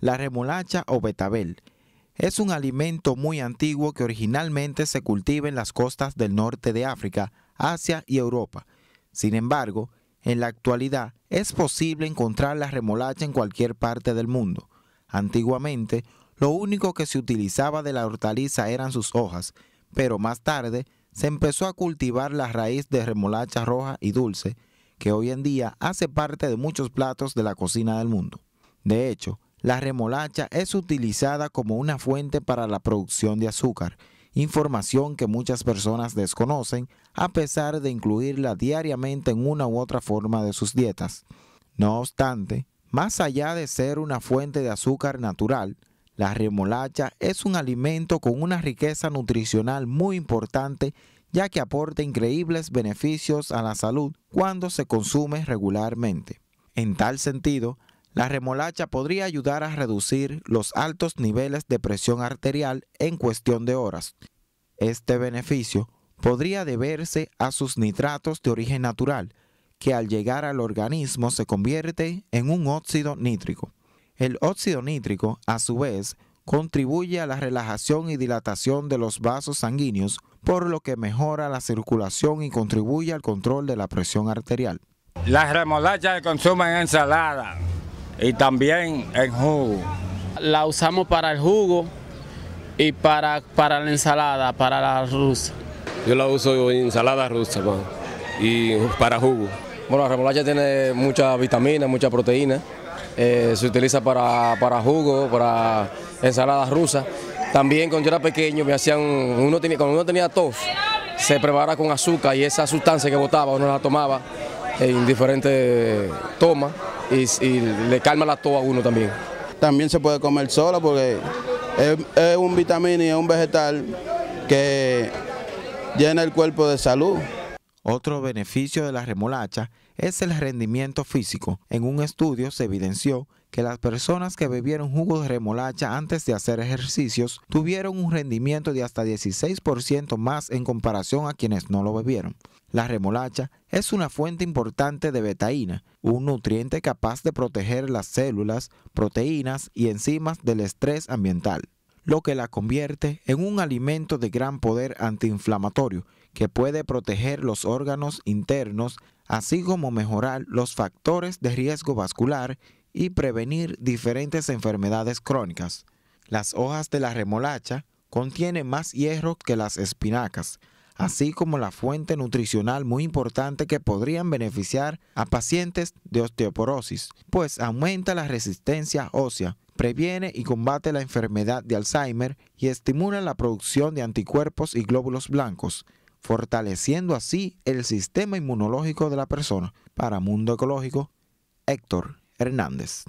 la remolacha o betabel. Es un alimento muy antiguo que originalmente se cultiva en las costas del norte de África, Asia y Europa. Sin embargo, en la actualidad es posible encontrar la remolacha en cualquier parte del mundo. Antiguamente, lo único que se utilizaba de la hortaliza eran sus hojas, pero más tarde se empezó a cultivar la raíz de remolacha roja y dulce, que hoy en día hace parte de muchos platos de la cocina del mundo. De hecho, la remolacha es utilizada como una fuente para la producción de azúcar, información que muchas personas desconocen a pesar de incluirla diariamente en una u otra forma de sus dietas. No obstante, más allá de ser una fuente de azúcar natural, la remolacha es un alimento con una riqueza nutricional muy importante ya que aporta increíbles beneficios a la salud cuando se consume regularmente. En tal sentido, la remolacha podría ayudar a reducir los altos niveles de presión arterial en cuestión de horas. Este beneficio podría deberse a sus nitratos de origen natural, que al llegar al organismo se convierte en un óxido nítrico. El óxido nítrico, a su vez, contribuye a la relajación y dilatación de los vasos sanguíneos, por lo que mejora la circulación y contribuye al control de la presión arterial. Las remolachas se consumen en ensalada, y también en jugo. La usamos para el jugo y para, para la ensalada, para la rusa. Yo la uso en ensalada rusa y para jugo. Bueno, la remolacha tiene muchas vitaminas, muchas proteínas. Eh, se utiliza para, jugo, para ensalada rusa... También cuando yo era pequeño me hacían, uno cuando uno tenía tos, se preparaba con azúcar y esa sustancia que botaba uno la tomaba en diferentes tomas y, le calma la toa a uno también. También se puede comer sola porque es, un vitamina y es un vegetal que llena el cuerpo de salud. Otro beneficio de la remolacha es el rendimiento físico. En un estudio se evidenció que las personas que bebieron jugo de remolacha antes de hacer ejercicios tuvieron un rendimiento de hasta 16% más en comparación a quienes no lo bebieron. La remolacha es una fuente importante de betaína, un nutriente capaz de proteger las células, proteínas y enzimas del estrés ambiental, lo que la convierte en un alimento de gran poder antiinflamatorio que puede proteger los órganos internos, así como mejorar los factores de riesgo vascular y prevenir diferentes enfermedades crónicas. Las hojas de la remolacha contienen más hierro que las espinacas, así como la fuente nutricional muy importante que podrían beneficiar a pacientes de osteoporosis, pues aumenta la resistencia ósea, previene y combate la enfermedad de Alzheimer y estimula la producción de anticuerpos y glóbulos blancos, fortaleciendo así el sistema inmunológico de la persona. Para Mundo Ecológico, Héctor Hernández.